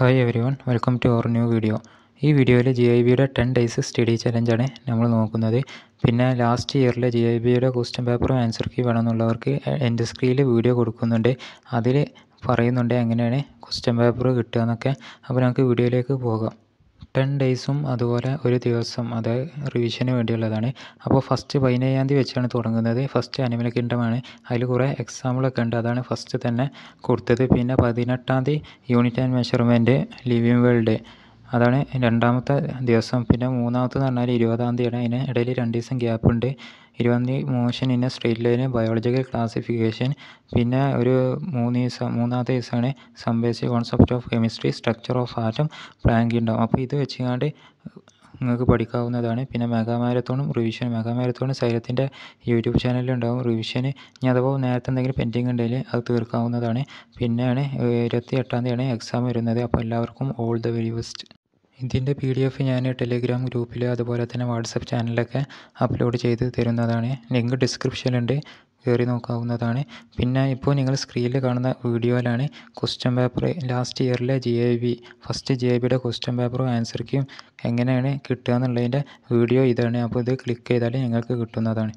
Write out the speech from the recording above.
hi everyone welcome to our new video ഈ വീഡിയോയിൽ G I ബിയുടെ ten days study ചലഞ്ചാണ് നമ്മൾ നോക്കുന്നത് പിന്നെ ലാസ്റ്റ് ഇയറിലെ ജി ഐ ബിയുടെ ക്വസ്റ്റ്യൻ പേപ്പറും ആൻസർ കീ വേണമെന്നുള്ളവർക്ക് എൻ്റെ സ്ക്രീനിൽ വീഡിയോ കൊടുക്കുന്നുണ്ട് അതിൽ പറയുന്നുണ്ട് എങ്ങനെയാണ് ക്വസ്റ്റ്യൻ പേപ്പർ കിട്ടുക എന്നൊക്കെ അപ്പോൾ നമുക്ക് വീഡിയോയിലേക്ക് പോകാം ടെൻ ഡേയ്സും അതുപോലെ ഒരു ദിവസം അത് റിവിഷന് വേണ്ടിയുള്ളതാണ് അപ്പോൾ ഫസ്റ്റ് പതിനേഴാം തീയതി വെച്ചാണ് തുടങ്ങുന്നത് ഫസ്റ്റ് അനിമൽ ആണ് അതിൽ കുറേ എക്സാമ്പിളൊക്കെ ഉണ്ട് അതാണ് ഫസ്റ്റ് തന്നെ കൊടുത്തത് പിന്നെ പതിനെട്ടാം തീയതി unit and measurement living world അതാണ് രണ്ടാമത്തെ ദിവസം പിന്നെ മൂന്നാമത്തെന്ന് പറഞ്ഞാൽ ഇരുപതാം തീയതിയാണ് അതിന് ഇടയിൽ രണ്ട് ദിവസം ഗ്യാപ്പ് ഉണ്ട് ഇരുപതാം തീയതി മോഷൻ ഇന്ന സ്ട്രീറ്റ് ലൈന് ബയോളജിക്കൽ ക്ലാസിഫിക്കേഷൻ പിന്നെ ഒരു മൂന്ന് ദിവസം മൂന്നാമത്തെ ദിവസമാണ് സംബേസി concept of chemistry structure of atom Planck ഉണ്ടാവും അപ്പോൾ ഇത് വെച്ചുകൊണ്ട് നിങ്ങൾക്ക് പഠിക്കാവുന്നതാണ് പിന്നെ മെഗാ റിവിഷൻ മെഗാ മാരത്തോണും സൈലത്തിൻ്റെ യൂട്യൂബ് ചാനലിലുണ്ടാവും റിവിഷന് ഇനി അഥവാ നേരത്തെ എന്തെങ്കിലും പെൻഡിങ് ഉണ്ടെങ്കിൽ അത് തീർക്കാവുന്നതാണ് പിന്നെയാണ് ഇരുപത്തി എട്ടാം തീയതിയാണ് എക്സാം വരുന്നത് അപ്പോൾ എല്ലാവർക്കും ഓൾ ദ വെരി ബെസ്റ്റ് ഇതിൻ്റെ പി ഡി എഫ് ഞാൻ ടെലിഗ്രാം ഗ്രൂപ്പിൽ അതുപോലെ തന്നെ വാട്സപ്പ് ചാനലിലൊക്കെ അപ്ലോഡ് ചെയ്ത് തരുന്നതാണ് ലിങ്ക് ഡിസ്ക്രിപ്ഷനിലുണ്ട് കയറി നോക്കാവുന്നതാണ് പിന്നെ ഇപ്പോൾ നിങ്ങൾ സ്ക്രീനിൽ കാണുന്ന വീഡിയോയിലാണ് ക്വസ്റ്റ്യൻ പേപ്പർ ലാസ്റ്റ് ഇയറിലെ G I B first G I ബിയുടെ ക്വസ്റ്റ്യൻ പേപ്പറും ആൻസർ കീയും എങ്ങനെയാണ് കിട്ടുക എന്നുള്ളതിൻ്റെ വീഡിയോ ഇതാണ് അപ്പോൾ ഇത് ക്ലിക്ക് ചെയ്താൽ നിങ്ങൾക്ക് കിട്ടുന്നതാണ്